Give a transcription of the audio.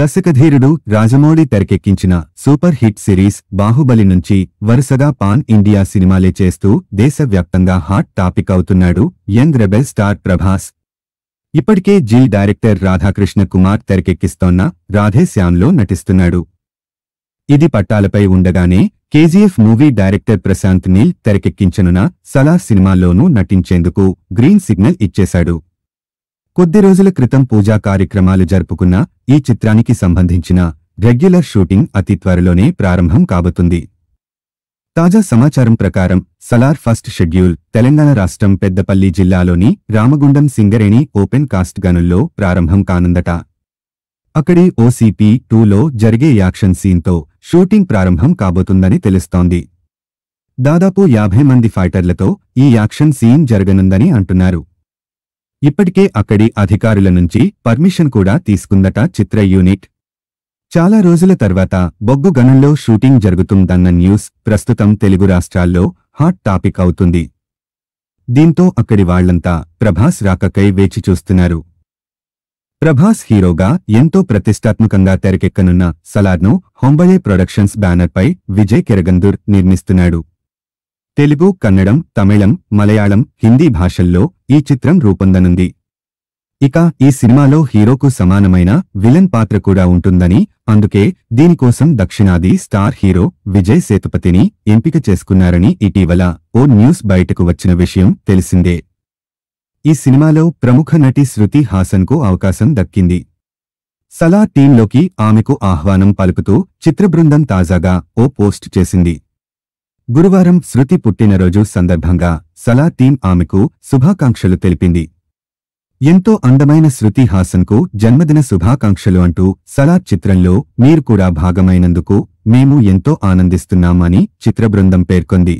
దశకధీరుడు రాజమౌళి తెరకెక్కించిన super hit series Baahubali నుంచి వరుసగా పాన్ ఇండియా సినిమాలే చేస్తూ దేశవ్యాప్తంగా హాట్ టాపిక్ అవుతున్నాడు యంగ్ రెబెల్ స్టార్ ప్రభాస్ ఇప్పటికే జీ డైరెక్టర్ రాధాకృష్ణ కుమార్ తెరకెక్కిస్తోన్న రాధేశ్యాంలో నటిస్తున్నాడు ఇది పట్టాలపై ఉండగానే కేజీఎఫ్ మూవీ డైరెక్టర్ ప్రశాంత్ నీల్ తెరకెక్కించనున సలార్ సినిమాల్లోనూ నటించేందుకు గ్రీన్ సిగ్నల్ ఇచ్చేశాడు కొద్ది రోజుల క్రితం పూజా కార్యక్రమాలు జరుపుకున్న ఈ చిత్రానికి సంబంధించిన రెగ్యులర్ షూటింగ్ అతి త్వరలోనే ప్రారంభం కాబోతుంది తాజా సమాచారం ప్రకారం సలార్ ఫస్ట్ షెడ్యూల్ తెలంగాణ రాష్ట్రం పెద్దపల్లి జిల్లాలోని రామగుండం సింగరేణి ఓపెన్ కాస్ట్ గనుల్లో ప్రారంభం కానుందట అక్కడి ఓసీపీ టూలో జరిగే యాక్షన్ సీన్తో షూటింగ్ ప్రారంభం కాబోతుందని తెలుస్తోంది దాదాపు యాభై మంది ఫైటర్లతో ఈ యాక్షన్ సీన్ జరగనుందని అంటున్నారు ఇప్పటికే అక్కడి అధికారుల నుంచి పర్మిషన్ కూడా తీసుకుందట చిత్ర యూనిట్ చాలా రోజుల తర్వాత బొగ్గు గణంలో షూటింగ్ జరుగుతుందన్న న్యూస్ ప్రస్తుతం తెలుగు రాష్ట్రాల్లో హాట్ టాపిక్ అవుతుంది దీంతో అక్కడి వాళ్లంతా ప్రభాస్ రాకకై వేచి చూస్తున్నారు ప్రభాస్ హీరోగా ఎంతో ప్రతిష్టాత్మకంగా తెరకెక్కనున్న సలార్ను హొంబయే ప్రొడక్షన్స్ బ్యానర్పై విజయ్ కెరగందూర్ నిర్మిస్తున్నాడు తెలుగు కన్నడం తమిళం మలయాళం హిందీ భాషల్లో ఈ చిత్రం రూపొందనుంది ఇక ఈ సినిమాలో హీరోకు సమానమైన విలన్ పాత్ర కూడా ఉంటుందని అందుకే దీనికోసం దక్షిణాది స్టార్ హీరో విజయ్ సేతుపతిని ఎంపిక చేసుకున్నారని ఇటీవల ఓ న్యూస్ బయటకు వచ్చిన విషయం తెలిసిందే ఈ సినిమాలో ప్రముఖ నటి శృతి హాసన్కు అవకాశం దక్కింది సలా టీంలోకి ఆమెకు ఆహ్వానం పలుకుతూ చిత్రబృందం తాజాగా ఓ పోస్ట్ చేసింది గురువారం శృతి పుట్టినరోజు సందర్భంగా సలా టీం ఆమెకు శుభాకాంక్షలు తెలిపింది ఎంతో అందమైన శృతి హాసన్కు జన్మదిన శుభాకాంక్షలు అంటూ సలా చిత్రంలో మీరు కూడా భాగమైనందుకు మేము ఎంతో ఆనందిస్తున్నామని చిత్రబృందం పేర్కొంది